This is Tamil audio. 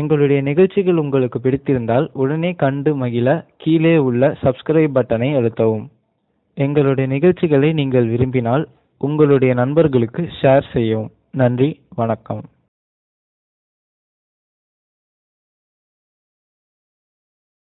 எங்களுடைய நிகழ்ச்சிகள் உங்களுக்கு பிடித்திருந்தால் உடனே கண்டு மகிழ கீழே உள்ள சப்ஸ்கிரைப் பட்டனை அழுத்தவும் எங்களுடைய நிகழ்ச்சிகளை நீங்கள் விரும்பினால் உங்களுடைய நண்பர்களுக்கு ஷேர் செய்யவும் நன்றி வணக்கம்